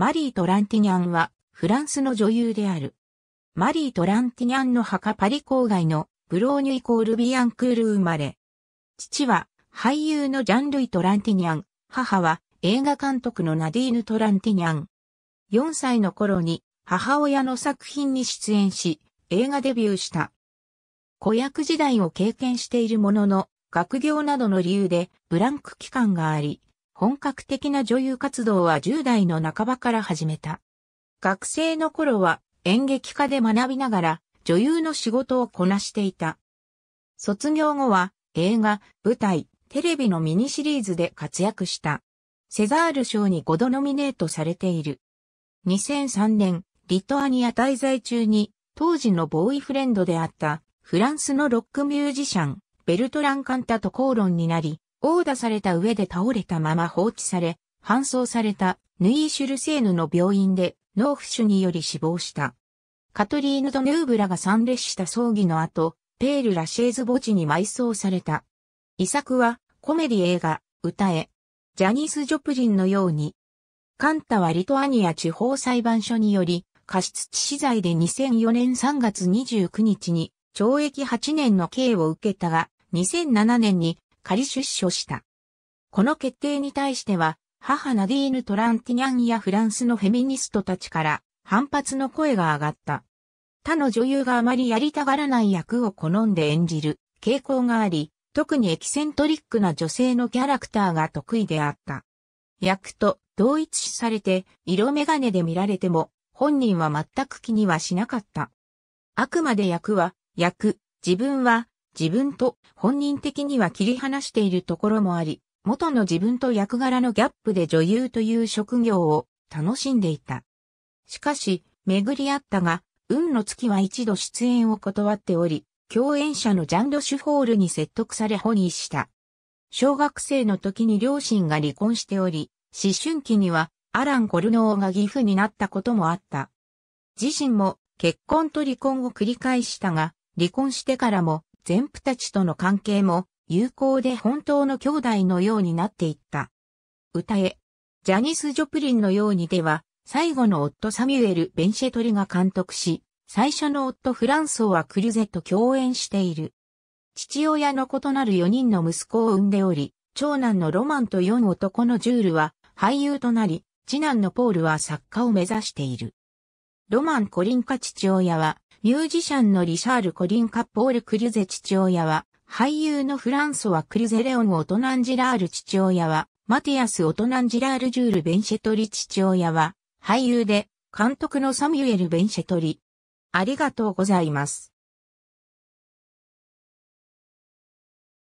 マリー・トランティニャンは、フランスの女優である。マリー・トランティニャンの墓パリ郊外のブローニュイコールビアンクール生まれ。父は俳優のジャンルイ・トランティニャン、母は映画監督のナディーヌ・トランティニャン。4歳の頃に母親の作品に出演し、映画デビューした。子役時代を経験しているものの、学業などの理由でブランク期間があり、本格的な女優活動は10代の半ばから始めた。学生の頃は演劇科で学びながら女優の仕事をこなしていた。卒業後は映画、舞台、テレビのミニシリーズで活躍した。セザール賞に5度ノミネートされている。2003年、リトアニア滞在中に当時のボーイフレンドであったフランスのロックミュージシャン、ベルトラン・カンタと口論になり、殴打された上で倒れたまま放置され、搬送されたヌイーシュルセーヌの病院で脳不腫により死亡した。カトリーヌ・ド・ヌーブラが参列した葬儀の後、ペール・ラシェーズ墓地に埋葬された。遺作はコメディ映画、歌え、ジャニース・ジョプリンのように、カンタはリトアニア地方裁判所により、過失致死罪で2004年3月29日に懲役8年の刑を受けたが、2007年に仮出所した。この決定に対しては、母ナディーヌ・トランティニャンやフランスのフェミニストたちから反発の声が上がった。他の女優があまりやりたがらない役を好んで演じる傾向があり、特にエキセントリックな女性のキャラクターが得意であった。役と同一視されて色眼鏡で見られても本人は全く気にはしなかった。あくまで役は役、自分は自分と本人的には切り離しているところもあり、元の自分と役柄のギャップで女優という職業を楽しんでいた。しかし、巡り合ったが、運の月は一度出演を断っており、共演者のジャンド・シュフォールに説得されホニーした。小学生の時に両親が離婚しており、思春期にはアラン・コルノーが義父になったこともあった。自身も結婚と離婚を繰り返したが、離婚してからも全部たちとの関係も友好で本当の兄弟のようになっていった。歌え、ジャニス・ジョプリンのようにでは、最後の夫サミュエル・ベンシェトリが監督し、最初の夫フランソはクルゼと共演している。父親の異なる4人の息子を産んでおり、長男のロマンと4男のジュールは俳優となり、次男のポールは作家を目指している。ロマン・コリンカ父親はミュージシャンのリシャール・コリン・カッポール・クリュゼ父親は、俳優のフランソワ・クリュゼ・レオン・オトナンジラール父親は、マティアス・オトナンジラール・ジュール・ベンシェトリ父親は、俳優で、監督のサミュエル・ベンシェトリ。ありがとうございます。